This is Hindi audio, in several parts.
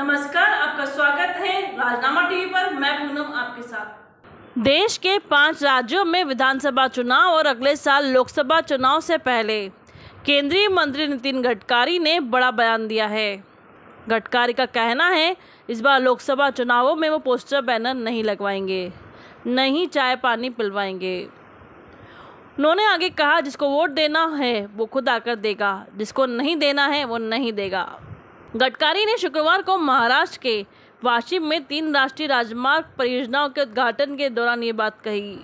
नमस्कार आपका स्वागत है राजनामा टीवी पर मैं पूनम आपके साथ देश के पांच राज्यों में विधानसभा चुनाव और अगले साल लोकसभा चुनाव से पहले केंद्रीय मंत्री नितिन गडकरी ने बड़ा बयान दिया है गडकरी का कहना है इस बार लोकसभा चुनावों में वो पोस्टर बैनर नहीं लगवाएंगे नहीं चाय पानी पिलवाएंगे उन्होंने आगे कहा जिसको वोट देना है वो खुद आकर देगा जिसको नहीं देना है वो नहीं देगा गडकरी ने शुक्रवार को महाराष्ट्र के वाशिम में तीन राष्ट्रीय राजमार्ग परियोजनाओं के उद्घाटन के दौरान ये बात कही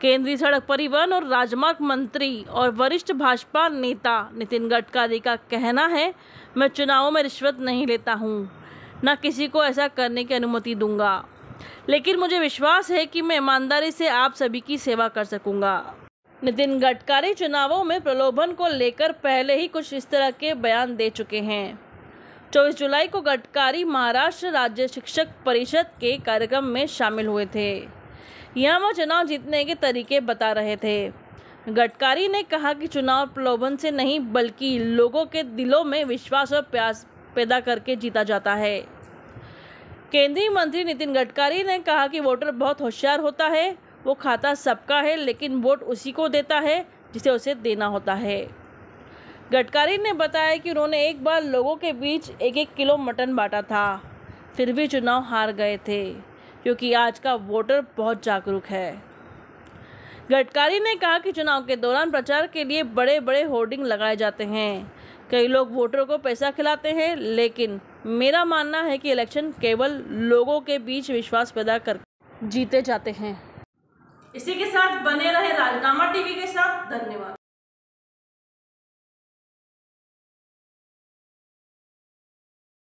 केंद्रीय सड़क परिवहन और राजमार्ग मंत्री और वरिष्ठ भाजपा नेता नितिन गडकरी का कहना है मैं चुनावों में रिश्वत नहीं लेता हूँ न किसी को ऐसा करने की अनुमति दूंगा लेकिन मुझे विश्वास है कि मैं ईमानदारी से आप सभी की सेवा कर सकूंगा नितिन गडकरी चुनावों में प्रलोभन को लेकर पहले ही कुछ इस तरह के बयान दे चुके हैं चौबीस जुलाई को गडकारी महाराष्ट्र राज्य शिक्षक परिषद के कार्यक्रम में शामिल हुए थे यहाँ वो चुनाव जीतने के तरीके बता रहे थे गडकारी ने कहा कि चुनाव प्रलोभन से नहीं बल्कि लोगों के दिलों में विश्वास और प्यास पैदा करके जीता जाता है केंद्रीय मंत्री नितिन गडकरी ने कहा कि वोटर बहुत होशियार होता है वो खाता सबका है लेकिन वोट उसी को देता है जिसे उसे देना होता है गडकरी ने बताया कि उन्होंने एक बार लोगों के बीच एक एक किलो मटन बांटा था फिर भी चुनाव हार गए थे क्योंकि आज का वोटर बहुत जागरूक है गडकरी ने कहा कि चुनाव के दौरान प्रचार के लिए बड़े बड़े होर्डिंग लगाए जाते हैं कई लोग वोटरों को पैसा खिलाते हैं लेकिन मेरा मानना है कि इलेक्शन केवल लोगों के बीच विश्वास पैदा कर जीते जाते हैं इसी के साथ बने रहे राजनामा टीवी के साथ धन्यवाद